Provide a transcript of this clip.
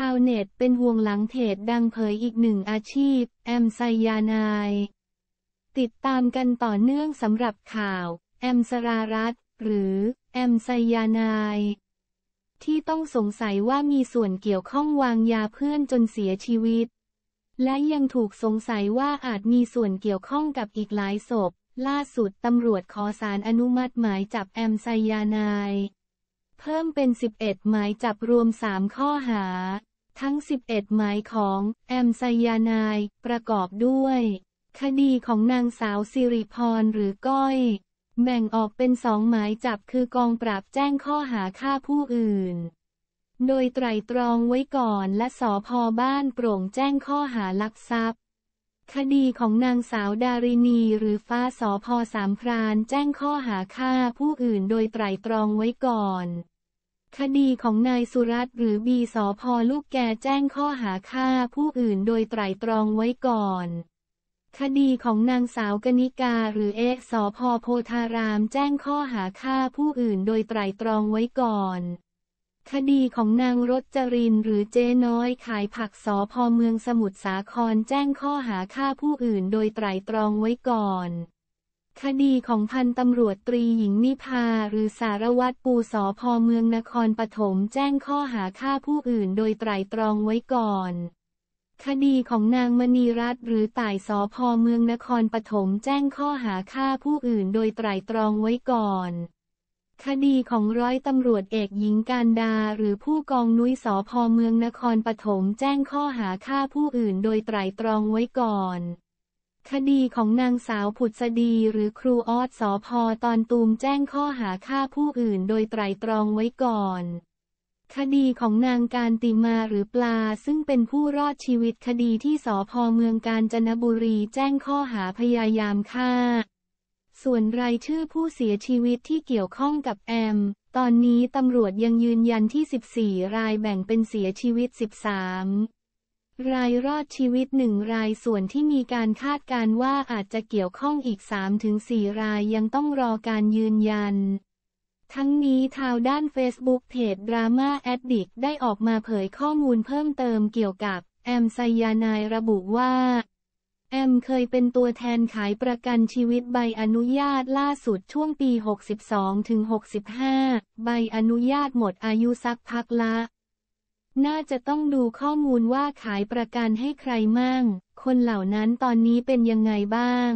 ชาวเน็ตเป็นห่วงหลังเทศดังเผยอีกหนึ่งอาชีพแอมไซยานาย ติดตามกันต่อเนื่องสำหรับข่าวแอมสรารัตหรือแอมไซยานาย ที่ต้องสงสัยว่ามีส่วนเกี่ยวข้องวางยาเพื่อนจนเสียชีวิต และยังถูกสงสัยว่าอาจมีส่วนเกี่ยวข้องกับอีกหลายศพ ล่าสุดตำรวจขอสารอนุมัติหมายจับแอมไซยานายเพิ่มเป็น 11หมายจับรวม 3 ข้อหา ทั้ง 11 หมายของ แอมไซยานาย ประกอบด้วย คดีของนางสาวสิริพรหรือก้อย แบ่งออกเป็นสองหมายจับคือกองปราบแจ้งข้อหาฆ่าผู้อื่น โดยไตรตรองไว้ก่อนและสอพอบ้านโปร่งแจ้งข้อหาลักทรัพย์ คดีของนางสาวดารินีหรือฟ้าสอพอสามพรานแจ้งข้อหาฆ่าผู้อื่น โดยไตรตรองไว้ก่อนคดีของนายสุรัตน์หรือบีสอพอลูกแกแจ้งข้อหาฆ่าผู้อื่นโดยไตร่ตรองไว้ก่อน คดีของนางสาวกนิกาหรือเอสอพอโพธารามแจ้งข้อหาฆ่าผู้อื่นโดยไตร่ตรองไว้ก่อน คดีของนางรถจรินหรือเจ๊น้อยขายผักสอพอเมืองสมุทรสาครแจ้งข้อหาฆ่าผู้อื่นโดยไตร่ตรองไว้ก่อนคดีของพันตำรวจตรีหญิงนิพาหรือสารวัตรปูสอพอเมืองนครปฐมแจ้งข้อหาฆ่าผู้อื่นโดยไตรตรองไว้ก่อน คดีของนางมณีรัตน์หรือต่ายสอพอเมืองนครปฐมแจ้งข้อหาฆ่าผู้อื่นโดยไตรตรองไว้ก่อน คดีของร้อยตำรวจเอกหญิงการดาหรือผู้กองนุ้ยสอพอเมืองนครปฐมแจ้งข้อหาฆ่าผู้อื่นโดยไตรตรองไว้ก่อนคดีของนางสาวผุดสดี หรือครูออดสอพอตอนตูมแจ้งข้อหาฆ่าผู้อื่นโดยไตรตรองไว้ก่อน คดีของนางการติมาหรือปลาซึ่งเป็นผู้รอดชีวิต คดีที่สอพอเมืองกาญจนบุรีแจ้งข้อหาพยายามฆ่า ส่วนรายชื่อผู้เสียชีวิตที่เกี่ยวข้องกับแอม ตอนนี้ตำรวจยังยืนยันที่14รายแบ่งเป็นเสียชีวิต13รายรอดชีวิตหนึ่งรายส่วนที่มีการคาดการว่าอาจจะเกี่ยวข้องอีก3-4รายยังต้องรอการยืนยัน ทั้งนี้ทาวด้าน Facebook เพจดราม่าแอดดิกได้ออกมาเผยข้อมูลเพิ่มเติมเกี่ยวกับ แอมไซยานายระบุว่า แอมเคยเป็นตัวแทนขายประกันชีวิตใบอนุญาตล่าสุดช่วงปี 62-65 ใบอนุญาตหมดอายุสักพักละน่าจะต้องดูข้อมูลว่าขายประกันให้ใครมั่งคนเหล่านั้นตอนนี้เป็นยังไงบ้าง